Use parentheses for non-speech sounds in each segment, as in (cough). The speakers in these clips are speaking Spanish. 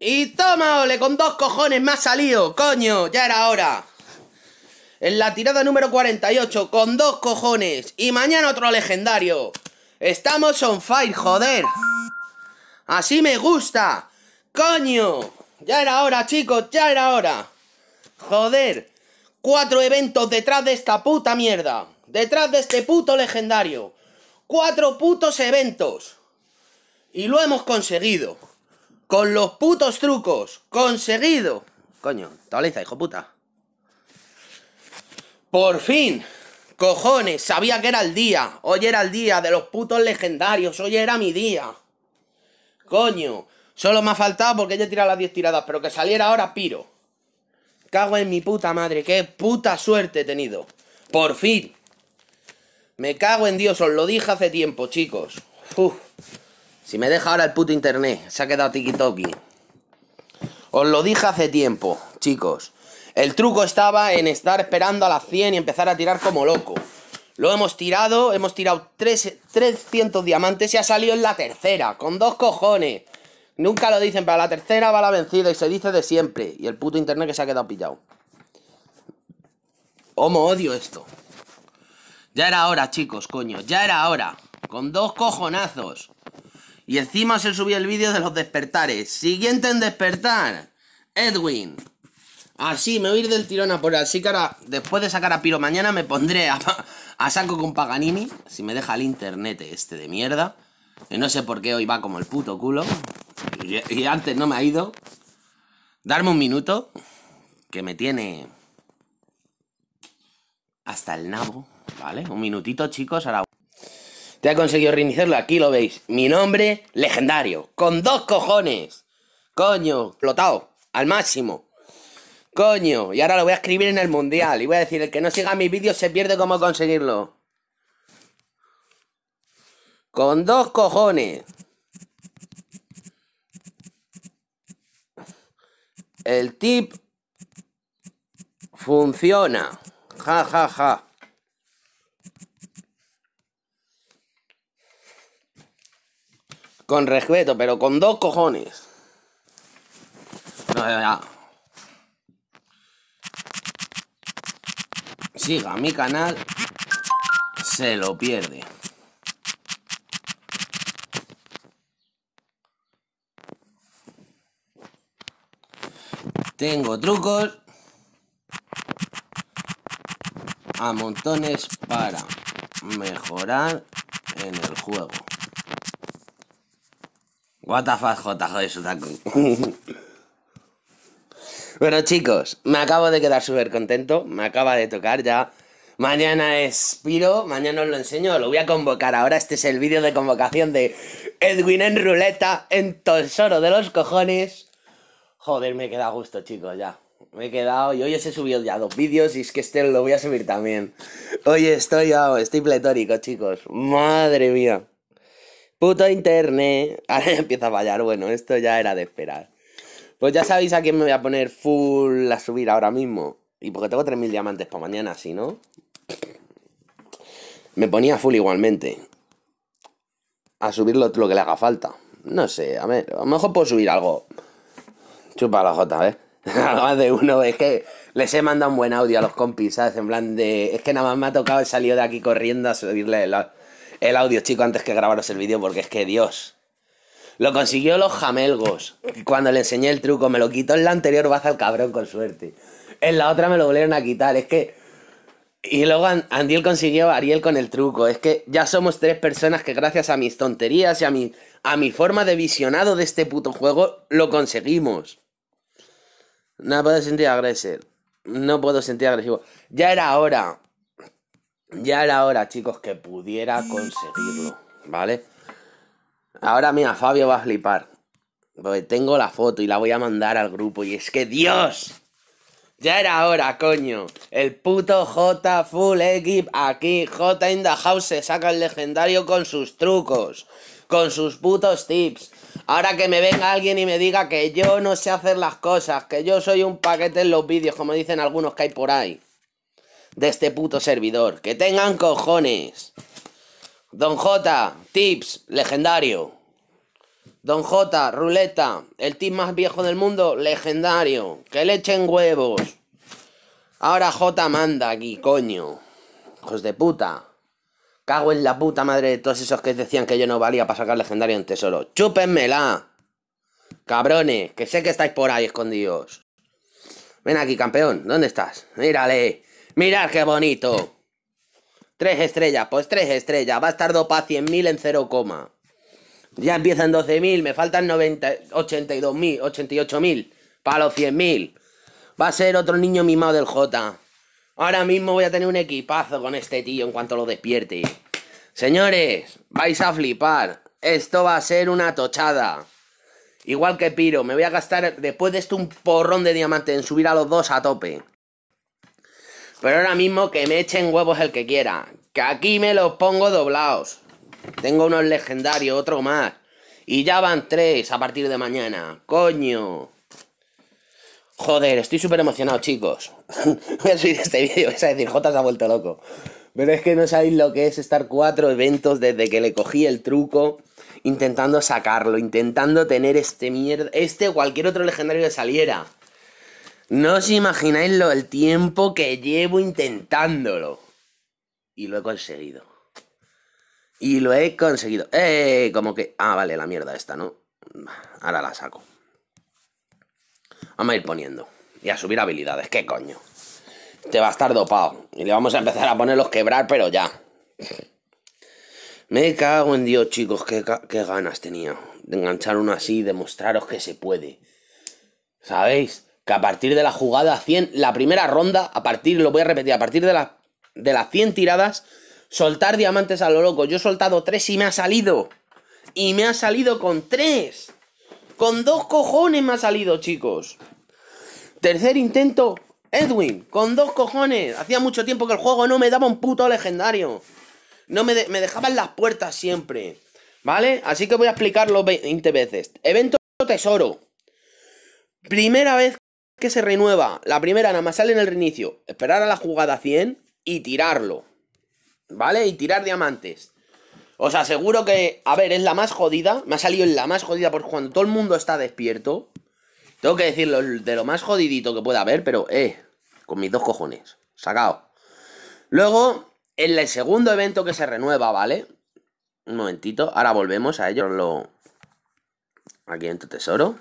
Y toma, ole, con dos cojones más salido, coño, ya era hora. En la tirada número 48, con dos cojones. Y mañana otro legendario. Estamos on fire, joder. Así me gusta. Coño. Ya era hora, chicos, ya era hora. Joder. Cuatro eventos detrás de esta puta mierda. Detrás de este puto legendario. Cuatro putos eventos. Y lo hemos conseguido. Con los putos trucos. Conseguido. Coño, actualiza, hijo puta. Por fin. Cojones, sabía que era el día. Hoy era el día de los putos legendarios. Hoy era mi día. Coño. Solo me ha faltado porque yo he tirado las 10 tiradas. Pero que saliera ahora piro. Cago en mi puta madre. Qué puta suerte he tenido. Por fin. Me cago en Dios. Os lo dije hace tiempo, chicos. Uf. Si me deja ahora el puto internet, se ha quedado tiki-toki. Os lo dije hace tiempo, chicos. El truco estaba en estar esperando a las 100 y empezar a tirar como loco. Lo hemos tirado, hemos tirado 3, 300 diamantes y ha salido en la tercera, con dos cojones. Nunca lo dicen, pero la tercera va la vencida y se dice de siempre. Y el puto internet que se ha quedado pillado. ¿Cómo odio esto. Ya era hora, chicos, coño, ya era hora. Con dos cojonazos. Y encima se subió el vídeo de los despertares. Siguiente en despertar. Edwin. Así, me voy a ir del tirón a por Así que ahora, después de sacar a Piro mañana, me pondré a, saco con Paganini. Si me deja el internet este de mierda. Y no sé por qué hoy va como el puto culo. Y, antes no me ha ido. Darme un minuto. Que me tiene... Hasta el nabo. ¿Vale? Un minutito, chicos. Ahora... Te ha conseguido reiniciarlo, aquí lo veis. Mi nombre, legendario. Con dos cojones. Coño, explotado. Al máximo. Coño, y ahora lo voy a escribir en el mundial. Y voy a decir, el que no siga mis vídeos se pierde cómo conseguirlo. Con dos cojones. El tip funciona. Ja, ja, ja. Con respeto, pero con dos cojones. No, Siga mi canal, se lo pierde. Tengo trucos a montones para mejorar en el juego. What joder, fuck, (laughs) bueno, chicos, me acabo de quedar súper contento. Me acaba de tocar ya. Mañana expiro, mañana os lo enseño, lo voy a convocar ahora. Este es el vídeo de convocación de Edwin en ruleta, en tesoro de los cojones. Joder, me he quedado gusto, chicos, ya. Me he quedado y hoy os he subido ya dos vídeos y es que este lo voy a subir también. Hoy estoy, yo estoy pletórico, chicos. Madre mía. Puto internet. (laughs) Ahora empieza a fallar. Bueno, esto ya era de esperar. Pues ya sabéis a quién me voy a poner full a subir ahora mismo. Y porque tengo 3.000 diamantes para mañana, si no. Me ponía full igualmente. A subir lo que le haga falta. No sé, a ver, a lo mejor puedo subir algo. Chupa la jota, ¿eh? (laughs) Algo más de uno, es que les he mandado un buen audio a los compis, ¿sabes? En plan de. Es que nada más me ha tocado, he salido de aquí corriendo a subirle la el audio, chico, antes que grabaros el vídeo, porque es que Dios. Lo consiguió los jamelgos. Cuando le enseñé el truco, me lo quitó en la anterior baza al cabrón, con suerte. En la otra me lo volvieron a quitar, es que. Y luego Andiel consiguió a Ariel con el truco. Es que ya somos tres personas que, gracias a mis tonterías y a mi, a mi forma de visionado de este puto juego, lo conseguimos. No puedo sentir agresivo. No puedo sentir agresivo. Ya era hora. Ya era hora, chicos, que pudiera conseguirlo, ¿vale? Ahora mira, Fabio va a flipar. Porque tengo la foto y la voy a mandar al grupo. Y es que, Dios, ya era hora, coño. El puto J Full Equip aquí. J in the house se saca el legendario con sus trucos. Con sus putos tips. Ahora que me venga alguien y me diga que yo no sé hacer las cosas. Que yo soy un paquete en los vídeos, como dicen algunos que hay por ahí de este puto servidor. Que tengan cojones. Don J, tips, legendario. Don J, ruleta, el tip más viejo del mundo, legendario. Que le echen huevos. Ahora J manda aquí, coño. Hijos de puta. Cago en la puta madre de todos esos que decían que yo no valía para sacar legendario en tesoro. ¡Chúpenmela! Cabrones, que sé que estáis por ahí escondidos. Ven aquí, campeón. ¿Dónde estás? Mírale. Mirad qué bonito. Tres estrellas, pues tres estrellas. Va a Bastardo pa mil en 0, coma. Ya empiezan 12.000, me faltan ocho mil, para los mil Va a ser otro niño mimado del J. Ahora mismo voy a tener un equipazo con este tío en cuanto lo despierte. Señores, vais a flipar. Esto va a ser una tochada. Igual que Piro, me voy a gastar después de esto un porrón de diamantes en subir a los dos a tope. Pero ahora mismo que me echen huevos el que quiera. Que aquí me los pongo doblados. Tengo unos legendarios, otro más. Y ya van tres a partir de mañana. Coño. Joder, estoy súper emocionado, chicos. (laughs) Voy a subir este vídeo, vais a decir, Jota se ha vuelto loco. Pero es que no sabéis lo que es estar cuatro eventos desde que le cogí el truco, intentando sacarlo, intentando tener este mierda, este o cualquier otro legendario que saliera. No os imagináis lo, el tiempo que llevo intentándolo. Y lo he conseguido. Y lo he conseguido. ¡Eh! Como que. Ah, vale, la mierda esta, ¿no? Ahora la saco. Vamos a ir poniendo. Y a subir habilidades. ¿Qué coño? Te va a estar dopado. Y le vamos a empezar a poner los quebrar, pero ya. Me cago en Dios, chicos. Qué, qué ganas tenía de enganchar uno así y demostraros que se puede. ¿Sabéis? que a partir de la jugada 100, la primera ronda, a partir, lo voy a repetir, a partir de, las de las 100 tiradas, soltar diamantes a lo loco. Yo he soltado 3 y me ha salido. Y me ha salido con 3. Con dos cojones me ha salido, chicos. Tercer intento, Edwin, con dos cojones. Hacía mucho tiempo que el juego no me daba un puto legendario. No me, dejaba me dejaban las puertas siempre. ¿Vale? Así que voy a explicarlo 20 veces. Evento tesoro. Primera vez que se renueva, la primera nada más sale en el reinicio, esperar a la jugada 100 y tirarlo. ¿Vale? Y tirar diamantes. Os aseguro que, a ver, es la más jodida. Me ha salido en la más jodida por cuando todo el mundo está despierto. Tengo que decirlo de lo más jodidito que pueda haber, pero, eh, con mis dos cojones. Sacado. Luego, en el segundo evento que se renueva, ¿vale? Un momentito, ahora volvemos a ello. Lo... Aquí tu tesoro.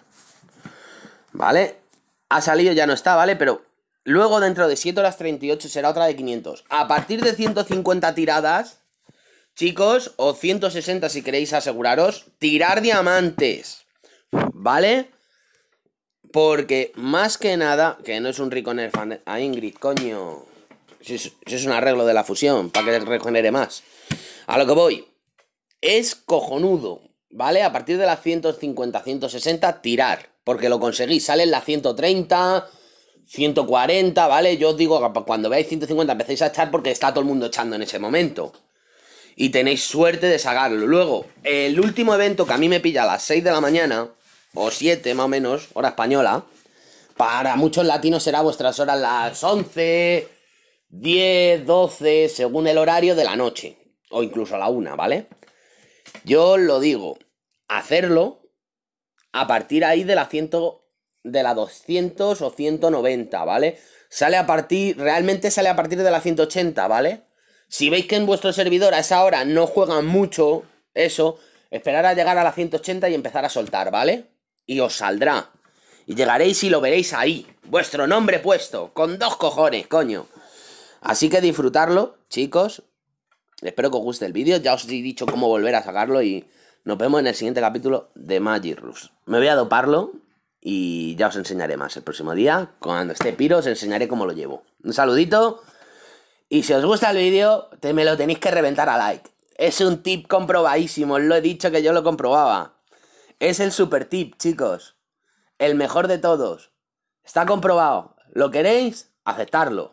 ¿Vale? ha salido, ya no está, ¿vale? Pero luego dentro de 7 horas 38 será otra de 500. A partir de 150 tiradas, chicos, o 160 si queréis aseguraros, tirar diamantes, ¿vale? Porque más que nada, que no es un rico nerf a Ingrid, coño. es, es un arreglo de la fusión, para que regenere más. A lo que voy. Es cojonudo, ¿vale? A partir de las 150, 160, tirar porque lo conseguís. Salen las 130, 140, ¿vale? Yo os digo, cuando veáis 150 empecéis a echar porque está todo el mundo echando en ese momento. Y tenéis suerte de sacarlo. Luego, el último evento que a mí me pilla a las 6 de la mañana, o 7 más o menos, hora española. Para muchos latinos será vuestras horas las 11, 10, 12, según el horario de la noche. O incluso a la 1, ¿vale? Yo lo digo, hacerlo, a partir ahí de la, 100, de la 200 o 190, ¿vale? Sale a partir, realmente sale a partir de la 180, ¿vale? Si veis que en vuestro servidor a esa hora no juegan mucho eso, esperar a llegar a la 180 y empezar a soltar, ¿vale? Y os saldrá. Y llegaréis y lo veréis ahí. Vuestro nombre puesto. Con dos cojones, coño. Así que disfrutarlo, chicos. Espero que os guste el vídeo. Ya os he dicho cómo volver a sacarlo y... Nos vemos en el siguiente capítulo de Magic rus Me voy a doparlo y ya os enseñaré más el próximo día. Cuando esté piro os enseñaré cómo lo llevo. Un saludito. Y si os gusta el vídeo, me lo tenéis que reventar a like. Es un tip comprobadísimo, lo he dicho que yo lo comprobaba. Es el super tip, chicos. El mejor de todos. Está comprobado. ¿Lo queréis? Aceptarlo.